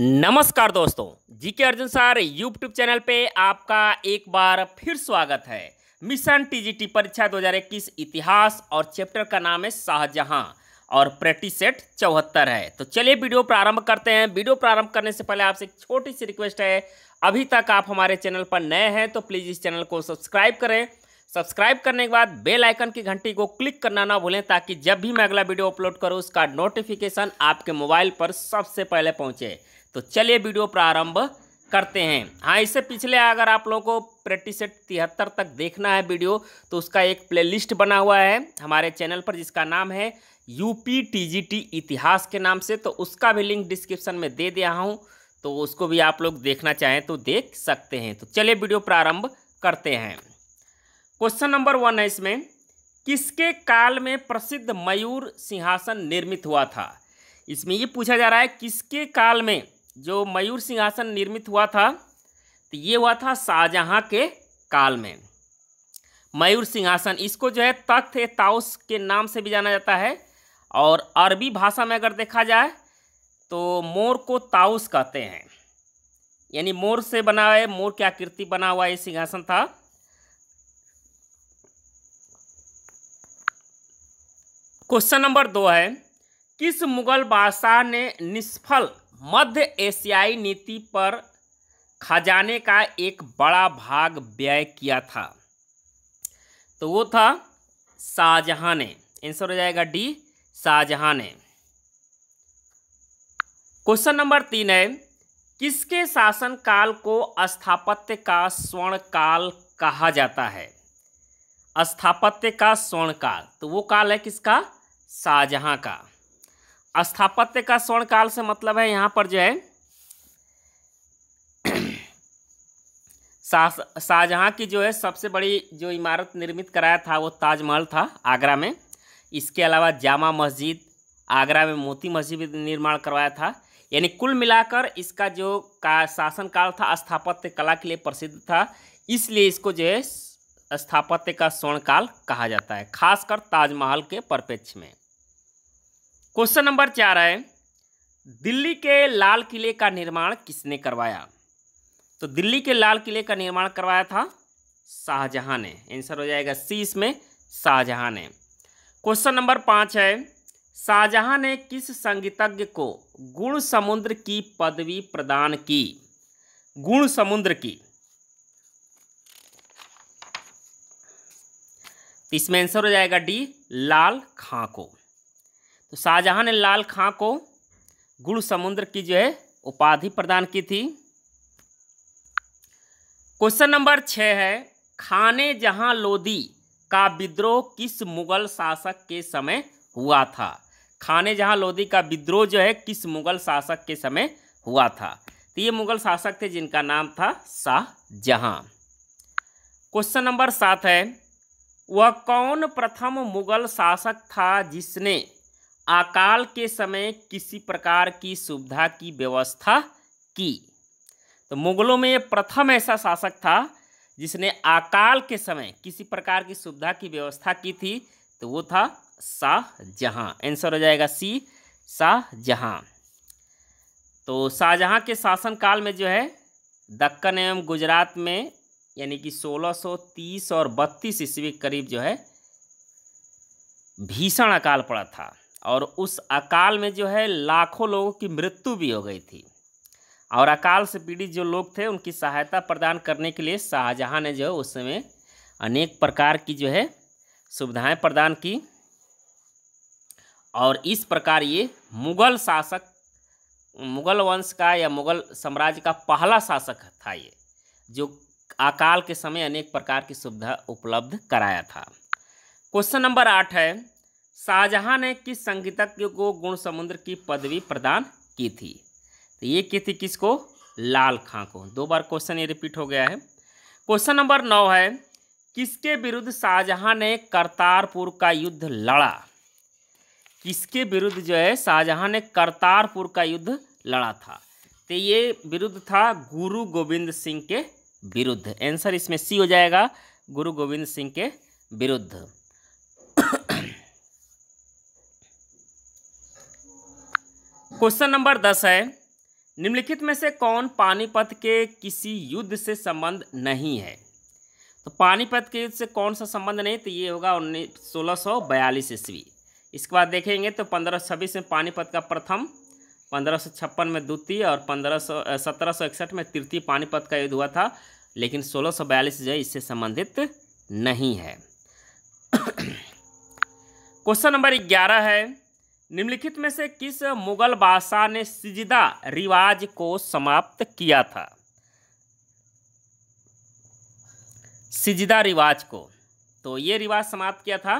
नमस्कार दोस्तों GK Arjun sir YouTube channel पे आपका एक बार फिर स्वागत है मिशन टीजीटी परीक्षा 2021 इतिहास और चैप्टर का नाम है शाहजहां और प्रैक्टिस सेट चौहत्तर है तो चलिए वीडियो प्रारंभ करते हैं वीडियो प्रारंभ करने से पहले आपसे एक छोटी सी रिक्वेस्ट है अभी तक आप हमारे चैनल पर नए हैं तो प्लीज़ इस चैनल को सब्सक्राइब करें सब्सक्राइब करने के बाद बेल आइकन की घंटी को क्लिक करना ना भूलें ताकि जब भी मैं अगला वीडियो अपलोड करूँ उसका नोटिफिकेशन आपके मोबाइल पर सबसे पहले पहुँचे तो चलिए वीडियो प्रारंभ करते हैं हाँ इससे पिछले अगर आप लोगों को प्रैक्टिस सेट तिहत्तर तक देखना है वीडियो तो उसका एक प्लेलिस्ट बना हुआ है हमारे चैनल पर जिसका नाम है यूपी टीजीटी इतिहास के नाम से तो उसका भी लिंक डिस्क्रिप्शन में दे दिया हूँ तो उसको भी आप लोग देखना चाहें तो देख सकते हैं तो चलिए वीडियो प्रारंभ करते हैं क्वेश्चन नंबर वन है इसमें किसके काल में प्रसिद्ध मयूर सिंहासन निर्मित हुआ था इसमें ये पूछा जा रहा है किसके काल में जो मयूर सिंहासन निर्मित हुआ था तो ये हुआ था शाहजहाँ के काल में मयूर सिंहासन इसको जो है तख्त ए ताउस के नाम से भी जाना जाता है और अरबी भाषा में अगर देखा जाए तो मोर को ताउस कहते हैं यानी मोर से बना है मोर की आकृति बना हुआ ये सिंहासन था क्वेश्चन नंबर दो है किस मुगल बादशाह ने निष्फल मध्य एशियाई नीति पर खजाने का एक बड़ा भाग व्यय किया था तो वो था शाहजहां ने आंसर हो जाएगा डी शाहजहां ने क्वेश्चन नंबर तीन है किसके शासन काल को स्थापत्य का स्वर्ण काल कहा जाता है स्थापत्य का स्वर्ण काल तो वो काल है किसका शाहजहां का स्थापत्य का स्वर्ण काल से मतलब है यहाँ पर जो है शाहजहाँ की जो है सबसे बड़ी जो इमारत निर्मित कराया था वो ताजमहल था आगरा में इसके अलावा जामा मस्जिद आगरा में मोती मस्जिद निर्माण करवाया था यानी कुल मिलाकर इसका जो का शासनकाल था स्थापत्य कला के लिए प्रसिद्ध था इसलिए इसको जो है स्थापत्य का स्वर्ण काल कहा जाता है खासकर ताजमहल के परिप्रेक्ष्य में क्वेश्चन नंबर चार है दिल्ली के लाल किले का निर्माण किसने करवाया तो दिल्ली के लाल किले का निर्माण करवाया था शाहजहां ने आंसर हो जाएगा सी इसमें शाहजहां ने क्वेश्चन नंबर पाँच है शाहजहां ने किस संगीतज्ञ को गुण समुद्र की पदवी प्रदान की गुण समुद्र की इसमें आंसर हो जाएगा डी लाल खां को तो शाहजहाँ ने लाल खां को गुड़ समुद्र की जो है उपाधि प्रदान की थी क्वेश्चन नंबर छः है खाने जहां लोदी का विद्रोह किस मुगल शासक के समय हुआ था खाने जहां लोदी का विद्रोह जो है किस मुगल शासक के समय हुआ था तो ये मुगल शासक थे जिनका नाम था शाहजहां क्वेश्चन नंबर सात है वह कौन प्रथम मुगल शासक था जिसने अकाल के समय किसी प्रकार की सुविधा की व्यवस्था की तो मुगलों में ये प्रथम ऐसा शासक था जिसने अकाल के समय किसी प्रकार की सुविधा की व्यवस्था की थी तो वो था शाहजहाँ आंसर हो जाएगा सी शाहजहाँ तो शाहजहाँ के शासनकाल में जो है दक्कन एवं गुजरात में यानी कि 1630 और 32 ईस्वी करीब जो है भीषण अकाल पड़ा था और उस अकाल में जो है लाखों लोगों की मृत्यु भी हो गई थी और अकाल से पीड़ित जो लोग थे उनकी सहायता प्रदान करने के लिए शाहजहाँ ने जो है उस समय अनेक प्रकार की जो है सुविधाएं प्रदान की और इस प्रकार ये मुग़ल शासक मुग़ल वंश का या मुग़ल साम्राज्य का पहला शासक था ये जो अकाल के समय अनेक प्रकार की सुविधा उपलब्ध कराया था क्वेश्चन नंबर आठ है शाहजहां ने किस संगीतज्ञ को गुण समुद्र की पदवी प्रदान की थी तो ये की थी किसको लाल खां को दो बार क्वेश्चन ये रिपीट हो गया है क्वेश्चन नंबर नौ है किसके विरुद्ध शाहजहां ने करतारपुर का युद्ध लड़ा किसके विरुद्ध जो है शाहजहां ने करतारपुर का युद्ध लड़ा था तो ये विरुद्ध था गुरु गोविंद सिंह के विरुद्ध आंसर इसमें सी हो जाएगा गुरु गोविंद सिंह के विरुद्ध क्वेश्चन नंबर दस है निम्नलिखित में से कौन पानीपत के किसी युद्ध से संबंध नहीं है तो पानीपत के युद्ध से कौन सा संबंध नहीं तो ये होगा उन्नीस सोलह सौ बयालीस ईस्वी इसके बाद देखेंगे तो पंद्रह छब्बीस में पानीपत का प्रथम पंद्रह सौ छप्पन में द्वितीय और पंद्रह सौ सत्रह सौ इकसठ में तृतीय पानीपत का युद्ध हुआ था लेकिन सोलह सौ बयालीस जो है इससे संबंधित नहीं है क्वेश्चन नंबर ग्यारह है निम्नलिखित में से किस मुगल बादशाह ने सिजदा रिवाज को समाप्त किया था सिजदा रिवाज को तो ये रिवाज समाप्त किया था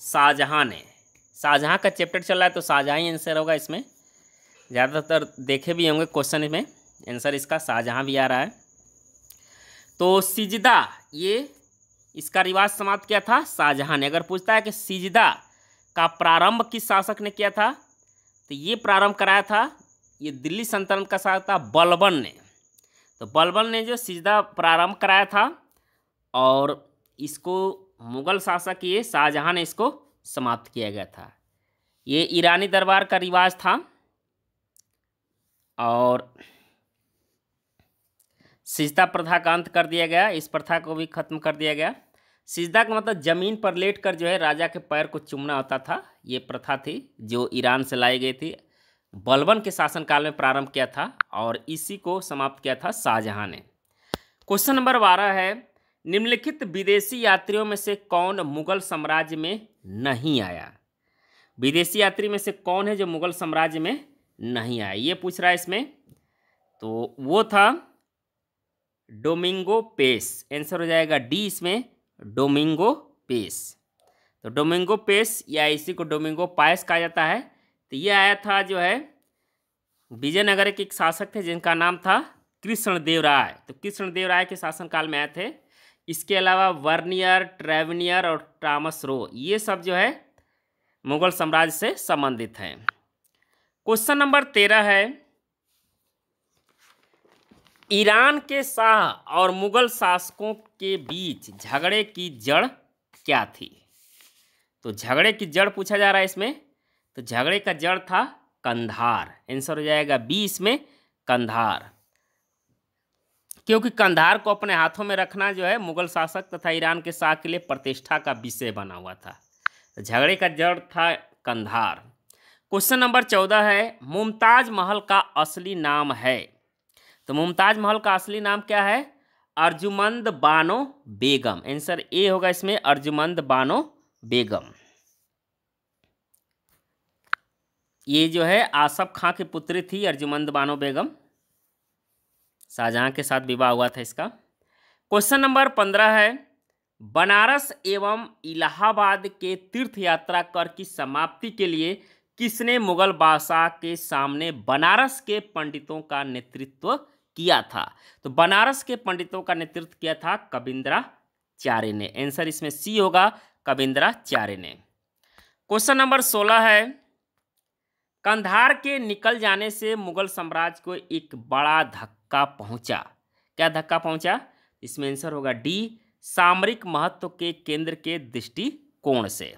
शाहजहाँ ने शाहजहाँ का चैप्टर चल रहा है तो शाहजहाँ ही आंसर होगा इसमें ज़्यादातर देखे भी होंगे क्वेश्चन में आंसर इसका शाहजहाँ भी आ रहा है तो सिजदा ये इसका रिवाज समाप्त किया था शाहजहाँ ने अगर पूछता है कि सिजदा का प्रारंभ किस शासक ने किया था तो ये प्रारंभ कराया था ये दिल्ली संतरण का शासक था बलबन ने तो बलबन ने जो सिजदा प्रारंभ कराया था और इसको मुगल शासक ये शाहजहाँ ने इसको समाप्त किया गया था ये ईरानी दरबार का रिवाज था और सिजदा प्रथा का अंत कर दिया गया इस प्रथा को भी खत्म कर दिया गया सिजदा का मतलब ज़मीन पर लेट कर जो है राजा के पैर को चुमना होता था ये प्रथा थी जो ईरान से लाई गई थी बलबन के शासनकाल में प्रारंभ किया था और इसी को समाप्त किया था शाहजहां ने क्वेश्चन नंबर बारह है निम्नलिखित विदेशी यात्रियों में से कौन मुगल साम्राज्य में नहीं आया विदेशी यात्री में से कौन है जो मुगल साम्राज्य में नहीं आया ये पूछ रहा है इसमें तो वो था डोमिंगो पेस आंसर हो जाएगा डी इसमें डोमिंगो पेस तो डोमिंगो पेस या इसी को डोमिंगो पायस कहा जाता है तो ये आया था जो है विजयनगर के एक शासक थे जिनका नाम था कृष्णदेव राय तो कृष्णदेव राय के शासनकाल में आए थे इसके अलावा वर्नियर ट्रेवनियर और टामस रो ये सब जो है मुगल साम्राज्य से संबंधित हैं क्वेश्चन नंबर तेरह है ईरान के शाह और मुगल शासकों के बीच झगड़े की जड़ क्या थी तो झगड़े की जड़ पूछा जा रहा है इसमें तो झगड़े का जड़ था कंधार आंसर हो जाएगा बी इसमें कंधार क्योंकि कंधार को अपने हाथों में रखना जो है मुगल शासक तथा ईरान के शाह के लिए प्रतिष्ठा का विषय बना हुआ था तो झगड़े का जड़ था कंधार क्वेश्चन नंबर चौदह है मुमताज महल का असली नाम है तो मुमताज़ महल का असली नाम क्या है अर्जुमंद बानो बेगम आंसर ए होगा इसमें अर्जुमंद बानो बेगम ये जो है आसफ खां की पुत्री थी अर्जुमंद बानो बेगम शाहजहां के साथ विवाह हुआ था इसका क्वेश्चन नंबर पंद्रह है बनारस एवं इलाहाबाद के तीर्थ यात्रा कर की समाप्ति के लिए किसने मुगल बादशाह के सामने बनारस के पंडितों का नेतृत्व किया था तो बनारस के पंडितों का नेतृत्व किया था कविंद्राचार्य ने आंसर इसमें सी होगा कविंद्राचार्य ने क्वेश्चन नंबर सोलह है कंधार के निकल जाने से मुगल साम्राज्य को एक बड़ा धक्का पहुंचा क्या धक्का पहुंचा इसमें आंसर होगा डी सामरिक महत्व के केंद्र के दृष्टिकोण से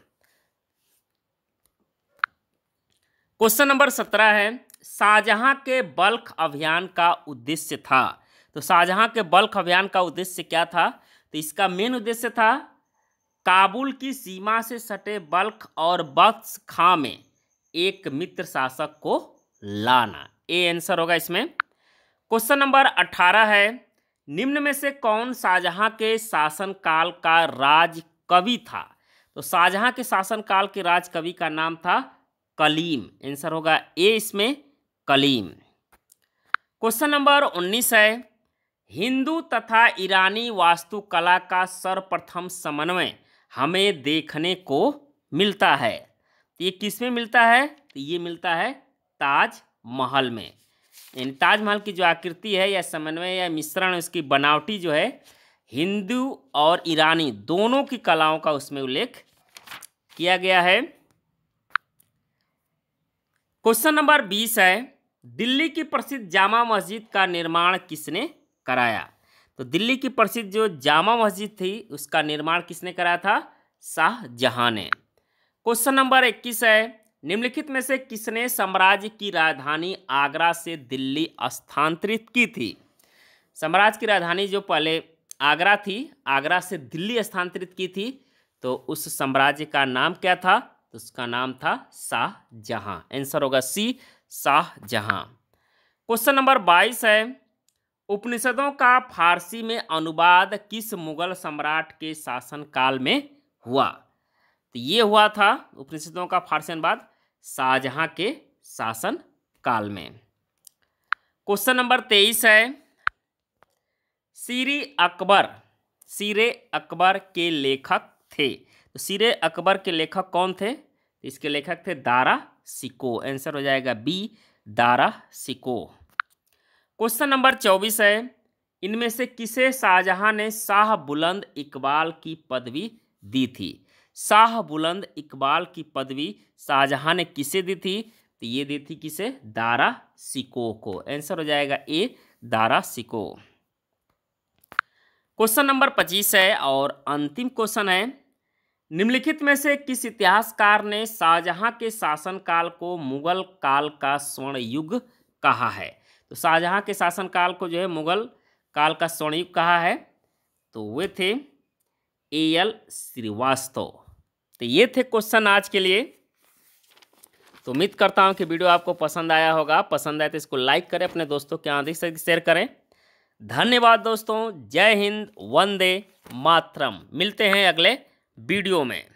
क्वेश्चन नंबर सत्रह है शाहजहाँ के बल्ख अभियान का उद्देश्य था तो शाहजहाँ के बल्ख अभियान का उद्देश्य क्या था तो इसका मेन उद्देश्य था काबुल की सीमा से सटे बल्ख और बक्स खां में एक मित्र शासक को लाना ए आंसर होगा इसमें क्वेश्चन नंबर अठारह है निम्न में से कौन शाहजहाँ के शासनकाल का राज कवि था तो शाहजहाँ के शासनकाल के राजकवि का नाम था कलीम आंसर होगा ए इसमें कलीम क्वेश्चन नंबर उन्नीस है हिंदू तथा ईरानी वास्तुकला का सर्वप्रथम समन्वय हमें देखने को मिलता है तो ये किस में मिलता है तो ये मिलता है ताजमहल में यानी ताजमहल की जो आकृति है या समन्वय या मिश्रण उसकी बनावटी जो है हिंदू और ईरानी दोनों की कलाओं का उसमें उल्लेख किया गया है क्वेश्चन नंबर बीस है दिल्ली की प्रसिद्ध जामा मस्जिद का निर्माण किसने कराया तो दिल्ली की प्रसिद्ध जो जामा मस्जिद थी उसका निर्माण किसने कराया था शाहजहाँ ने क्वेश्चन नंबर इक्कीस है निम्नलिखित में से किसने साम्राज्य की राजधानी आगरा से दिल्ली स्थानांतरित की थी साम्राज्य की राजधानी जो पहले आगरा थी आगरा से दिल्ली स्थानांतरित की थी तो उस साम्राज्य का नाम क्या था तो उसका नाम था शाहजहाँ आंसर होगा सी शाहजहाँ क्वेश्चन नंबर बाईस है उपनिषदों का फारसी में अनुवाद किस मुगल सम्राट के शासनकाल में हुआ तो ये हुआ था उपनिषदों का फारसी अनुवाद शाहजहाँ के शासन काल में क्वेश्चन नंबर तेईस है सीरी अकबर सीरे अकबर के लेखक थे तो सीरे अकबर के लेखक कौन थे तो इसके लेखक थे दारा सिको आंसर हो जाएगा B Dara Shikoh question number चौबीस है इनमें से किसे शाहजहां ने शाह बुलंद इकबाल की पदवी दी थी शाह बुलंद इकबाल की पदवी शाहजहां ने किसे दी थी तो ये दी थी किसे दारा सिको को आंसर हो जाएगा A Dara Shikoh question number पच्चीस है और अंतिम क्वेश्चन है निम्नलिखित में से किस इतिहासकार ने शाहजहां के शासनकाल को मुगल काल का स्वर्ण युग कहा है तो शाहजहां के शासनकाल को जो है मुगल काल का स्वर्ण युग कहा है तो वे थे ए एल श्रीवास्तव तो ये थे क्वेश्चन आज के लिए तो उम्मीद करता हूँ कि वीडियो आपको पसंद आया होगा पसंद आए तो इसको लाइक करें अपने दोस्तों के आंधी से शेयर करें धन्यवाद दोस्तों जय हिंद वंदे मातरम मिलते हैं अगले वीडियो में